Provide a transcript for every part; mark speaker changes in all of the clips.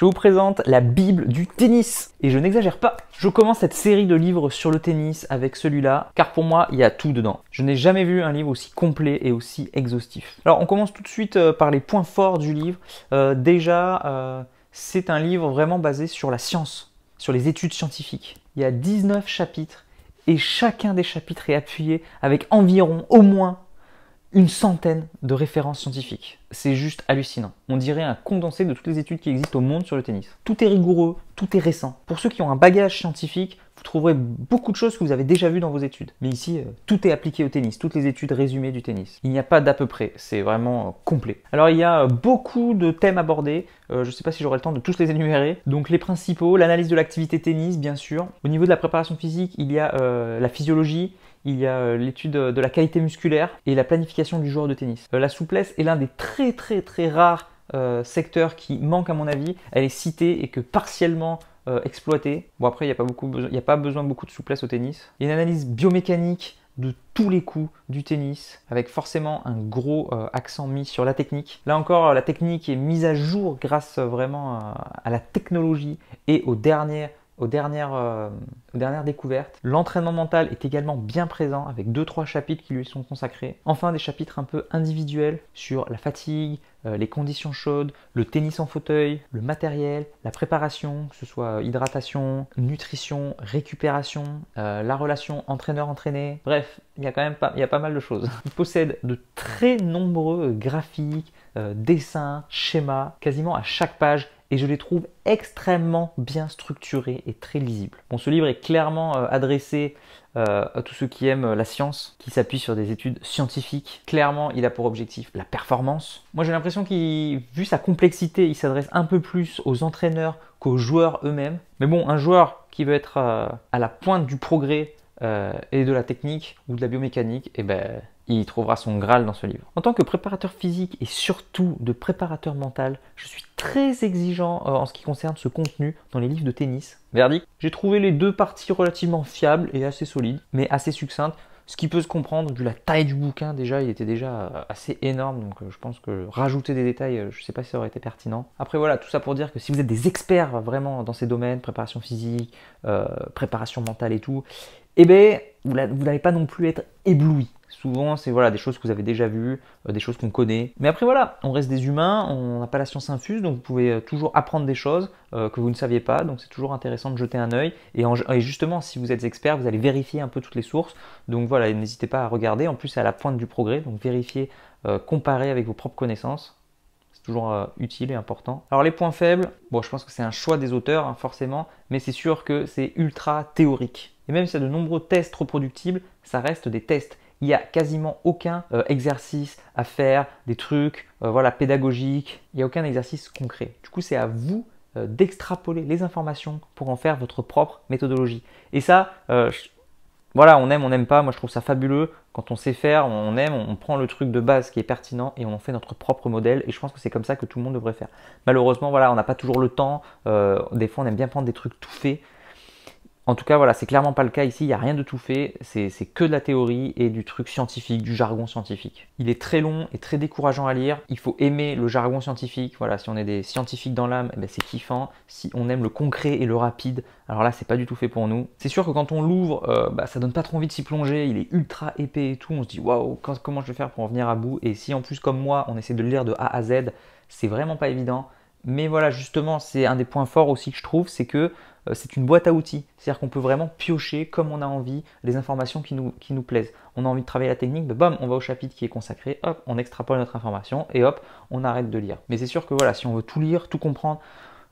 Speaker 1: Je vous présente la Bible du tennis. Et je n'exagère pas. Je commence cette série de livres sur le tennis avec celui-là, car pour moi, il y a tout dedans. Je n'ai jamais vu un livre aussi complet et aussi exhaustif. Alors, on commence tout de suite euh, par les points forts du livre. Euh, déjà, euh, c'est un livre vraiment basé sur la science, sur les études scientifiques. Il y a 19 chapitres et chacun des chapitres est appuyé avec environ au moins une centaine de références scientifiques. C'est juste hallucinant. On dirait un condensé de toutes les études qui existent au monde sur le tennis. Tout est rigoureux, tout est récent. Pour ceux qui ont un bagage scientifique, vous trouverez beaucoup de choses que vous avez déjà vues dans vos études. Mais ici, euh, tout est appliqué au tennis, toutes les études résumées du tennis. Il n'y a pas d'à peu près, c'est vraiment euh, complet. Alors il y a euh, beaucoup de thèmes abordés, je ne sais pas si j'aurai le temps de tous les énumérer. Donc les principaux, l'analyse de l'activité tennis, bien sûr. Au niveau de la préparation physique, il y a la physiologie, il y a euh, l'étude euh, de la qualité musculaire et la planification du joueur de tennis. Euh, la souplesse est l'un des très très très rares secteurs qui manque à mon avis. Elle est citée et que partiellement exploitée. Bon après, il n'y a, pas beaucoup a pas besoin de beaucoup de souplesse au tennis. Il y a une analyse biomécanique de tous les coups du tennis, avec forcément un gros accent mis sur la technique. Là encore, la technique est mise à jour grâce vraiment à, à la technologie et aux dernières euh, aux dernières, découvertes. L'entraînement mental est également bien présent avec 2 trois chapitres qui lui sont consacrés. Enfin, des chapitres un peu individuels sur la fatigue, euh, les conditions chaudes, le tennis en fauteuil, le matériel, la préparation, que ce soit euh, hydratation, nutrition, récupération, la relation entraîneur-entraîné. Bref, il y a quand même pas mal de choses. Il possède de très nombreux graphiques, dessins, schémas, quasiment à chaque page et je les trouve extrêmement bien structurés et très lisibles. Bon, ce livre est clairement euh, adressé euh, à tous ceux qui aiment euh, la science, qui s'appuient sur des études scientifiques. Clairement, il a pour objectif la performance. Moi, j'ai l'impression qu'il, vu sa complexité, il s'adresse un peu plus aux entraîneurs qu'aux joueurs eux-mêmes. Mais bon, un joueur qui veut être à la pointe du progrès et de la technique ou de la biomécanique, eh ben, il trouvera son Graal dans ce livre. En tant que préparateur physique et surtout de préparateur mental, je suis très exigeant euh, en ce qui concerne ce contenu dans les livres de tennis. Verdict, j'ai trouvé les deux parties relativement fiables et assez solides, mais assez succinctes, ce qui peut se comprendre vu la taille du bouquin déjà, il était déjà euh, assez énorme, donc euh, je pense que rajouter des détails, je ne sais pas si ça aurait été pertinent. Après voilà, tout ça pour dire que si vous êtes des experts vraiment dans ces domaines, préparation physique, préparation mentale et tout, eh bien, vous n'allez pas non plus être ébloui. Souvent, c'est voilà, des choses que vous avez déjà vues, euh, des choses qu'on connaît. Mais après, voilà, on reste des humains, on n'a pas la science infuse, donc vous pouvez euh, toujours apprendre des choses euh, que vous ne saviez pas. Donc, c'est toujours intéressant de jeter un œil. Et, justement, si vous êtes expert, vous allez vérifier un peu toutes les sources. Donc, voilà, n'hésitez pas à regarder. En plus, c'est à la pointe du progrès, donc vérifiez, comparez avec vos propres connaissances. C'est toujours utile et important. Alors, les points faibles, bon, je pense que c'est un choix des auteurs, hein, forcément, mais c'est sûr que c'est ultra théorique. Et même s'il y a de nombreux tests reproductibles, ça reste des tests il n'y a quasiment aucun euh, exercice à faire, des trucs euh, voilà, pédagogiques, il n'y a aucun exercice concret. Du coup, c'est à vous euh, d'extrapoler les informations pour en faire votre propre méthodologie. Et ça, voilà, on aime, on n'aime pas, moi je trouve ça fabuleux. Quand on sait faire, on aime, on prend le truc de base qui est pertinent et on fait notre propre modèle. Et je pense que c'est comme ça que tout le monde devrait faire. Malheureusement, voilà, on n'a pas toujours le temps. des fois, on aime bien prendre des trucs tout faits. En tout cas, voilà, c'est clairement pas le cas ici, il n'y a rien de tout fait, c'est que de la théorie et du truc scientifique, du jargon scientifique. Il est très long et très décourageant à lire, il faut aimer le jargon scientifique, voilà, si on est des scientifiques dans l'âme, eh ben, c'est kiffant, si on aime le concret et le rapide, alors là, c'est pas du tout fait pour nous. C'est sûr que quand on l'ouvre, euh, bah, ça donne pas trop envie de s'y plonger, il est ultra épais et tout, on se dit waouh, comment je vais faire pour en venir à bout, et si en plus, comme moi, on essaie de le lire de A à Z, c'est vraiment pas évident. Mais voilà, justement, c'est un des points forts aussi que je trouve, c'est que euh, c'est une boîte à outils. C'est-à-dire qu'on peut vraiment piocher comme on a envie les informations qui nous, plaisent. On a envie de travailler la technique, bah, bam, on va au chapitre qui est consacré, hop, on extrapole notre information et hop, on arrête de lire. Mais c'est sûr que voilà, si on veut tout lire, tout comprendre,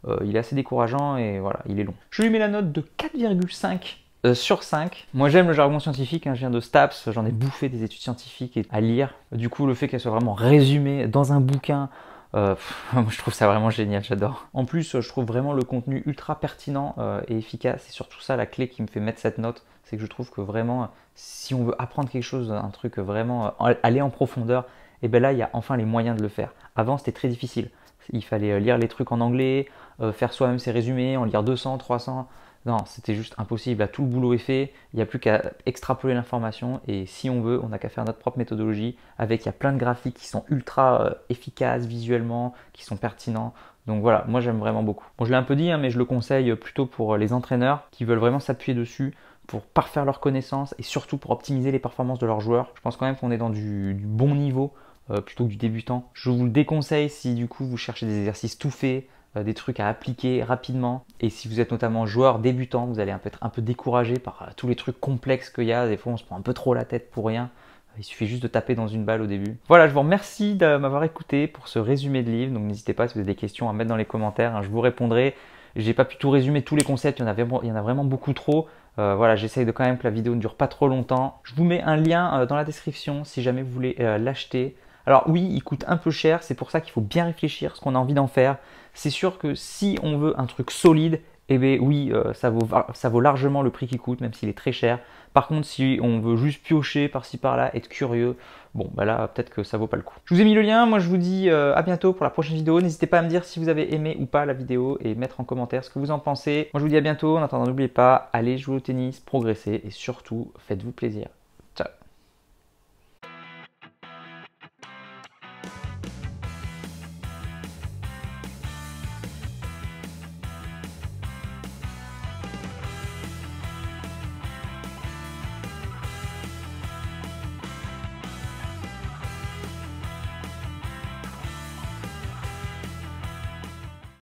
Speaker 1: euh, il est assez décourageant et voilà, il est long. Je lui mets la note de 4,5 euh, sur 5. Moi j'aime le jargon scientifique, hein, je viens de STAPS, j'en ai bouffé des études scientifiques à lire. Du coup le fait qu'elle soit vraiment résumée dans un bouquin euh, moi, je trouve ça vraiment génial, j'adore. En plus, euh, je trouve vraiment le contenu ultra pertinent euh, et efficace. C'est surtout ça la clé qui me fait mettre cette note. C'est que je trouve que vraiment, si on veut apprendre quelque chose, un truc vraiment aller en profondeur, et eh ben là, il y a enfin les moyens de le faire. Avant, c'était très difficile. Il fallait lire les trucs en anglais, faire soi-même ses résumés, en lire 200, 300. Non, c'était juste impossible. Là, tout le boulot est fait. Il n'y a plus qu'à extrapoler l'information. Et si on veut, on n'a qu'à faire notre propre méthodologie. Avec, il y a plein de graphiques qui sont ultra euh, efficaces visuellement, qui sont pertinents. Donc voilà, moi j'aime vraiment beaucoup. Bon, je l'ai un peu dit, hein, mais je le conseille plutôt pour les entraîneurs qui veulent vraiment s'appuyer dessus pour parfaire leurs connaissances et surtout pour optimiser les performances de leurs joueurs. Je pense quand même qu'on est dans du, bon niveau euh, plutôt que du débutant. Je vous le déconseille si du coup vous cherchez des exercices tout faits, euh, des trucs à appliquer rapidement. Et si vous êtes notamment joueur débutant, vous allez être un peu découragé par euh, tous les trucs complexes qu'il y a. Des fois, on se prend un peu trop la tête pour rien. Euh, il suffit juste de taper dans une balle au début. Voilà, je vous remercie de m'avoir écouté pour ce résumé de livre. Donc n'hésitez pas si vous avez des questions à mettre dans les commentaires, hein, je vous répondrai. J'ai pas pu tout résumer tous les concepts, il y en, a vraiment beaucoup trop. voilà, j'essaye de quand même que la vidéo ne dure pas trop longtemps. Je vous mets un lien dans la description si jamais vous voulez l'acheter. Alors oui, il coûte un peu cher, c'est pour ça qu'il faut bien réfléchir ce qu'on a envie d'en faire. C'est sûr que si on veut un truc solide, eh bien oui, euh, ça, vaut, ça vaut largement le prix qu'il coûte, même s'il est très cher. Par contre, si on veut juste piocher par-ci par-là, être curieux, bon bah là peut-être que ça vaut pas le coup. Je vous ai mis le lien, moi je vous dis euh, à bientôt pour la prochaine vidéo. N'hésitez pas à me dire si vous avez aimé ou pas la vidéo et mettre en commentaire ce que vous en pensez. Moi je vous dis à bientôt, en attendant n'oubliez pas, allez jouer au tennis, progressez et surtout faites-vous plaisir.